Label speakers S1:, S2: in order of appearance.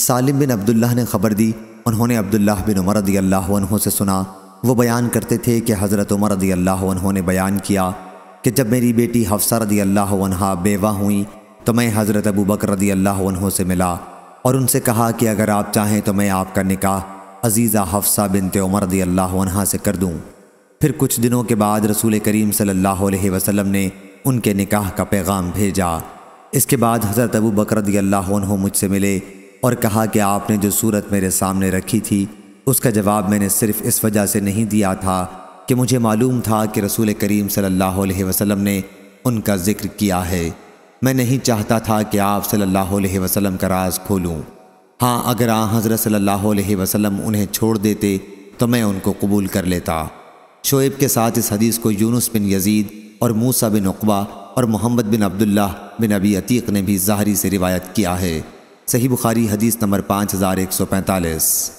S1: सालिम बिन अब्दुल्लाह ने ख़बर दी उन्होंने अब्दुल्लाह बिन उमर रदी अल्लाह से सुना वो बयान करते थे कि हज़रत उमर रदी अल्लाह ने बयान किया कि जब मेरी बेटी हफ्सा रदी अल्लाह बेवा हुई तो मैं हज़रत अबू बकर रदी अल्लाह से मिला और उनसे कहा कि अगर आप चाहें तो मैं आपका निकाह अजीज़ा हफ्सा ते उमर रदी अल्लाह से कर दूँ फिर कुछ दिनों के बाद रसूल करीम सल्लल्लाहु अलैहि ने उनके निकाह का पैगाम भेजा इसके बाद हज़रत अबू बकर रदी अल्लाह मुझसे मिले और कहा कि आपने जो सूरत मेरे सामने रखी थी उसका जवाब मैंने सिर्फ इस वजह से नहीं दिया था कि मुझे मालूम था कि रसूल करीम सल्लल्लाहु अलैहि वसल्लम ने उनका जिक्र किया है मैं नहीं चाहता था कि आप सल्लल्लाहु अलैहि वसल्लम का राज खोलूं हाँ अगर आ हज़रत सल्लल्लाहु अलैहि वसल्लम उन्हें छोड़ देते तो मैं उनको कबूल कर लेता शोएब के साथ इस हदीस को यूनुस बिन यजीद और मूसा बिन उकबा और मोहम्मद बिन अब्दुल्ला बिन अबी अतीक ने भी ज़ाहरी से रिवायत किया है सही बुखारी हदीस नंबर पाँच हज़ार एक सौ पैंतालीस